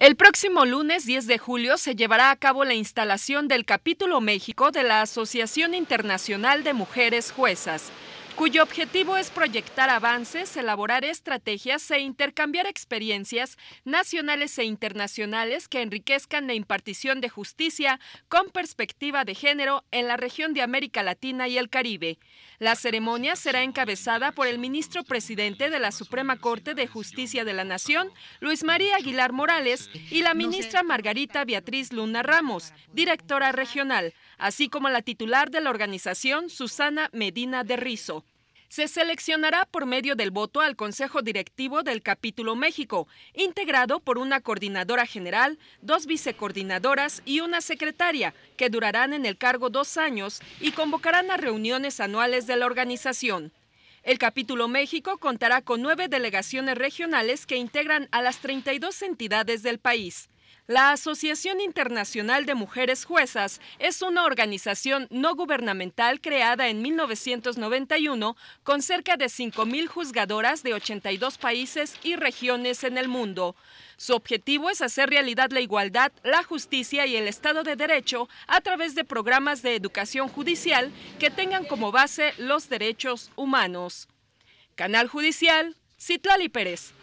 El próximo lunes 10 de julio se llevará a cabo la instalación del capítulo México de la Asociación Internacional de Mujeres Juezas cuyo objetivo es proyectar avances, elaborar estrategias e intercambiar experiencias nacionales e internacionales que enriquezcan la impartición de justicia con perspectiva de género en la región de América Latina y el Caribe. La ceremonia será encabezada por el ministro presidente de la Suprema Corte de Justicia de la Nación, Luis María Aguilar Morales, y la ministra Margarita Beatriz Luna Ramos, directora regional, así como la titular de la organización, Susana Medina de Rizo se seleccionará por medio del voto al Consejo Directivo del Capítulo México, integrado por una coordinadora general, dos vicecoordinadoras y una secretaria, que durarán en el cargo dos años y convocarán a reuniones anuales de la organización. El capítulo México contará con nueve delegaciones regionales que integran a las 32 entidades del país. La Asociación Internacional de Mujeres Juezas es una organización no gubernamental creada en 1991 con cerca de 5.000 juzgadoras de 82 países y regiones en el mundo. Su objetivo es hacer realidad la igualdad, la justicia y el Estado de Derecho a través de programas de educación judicial que tengan como base los derechos humanos. Canal Judicial, Citlali Pérez.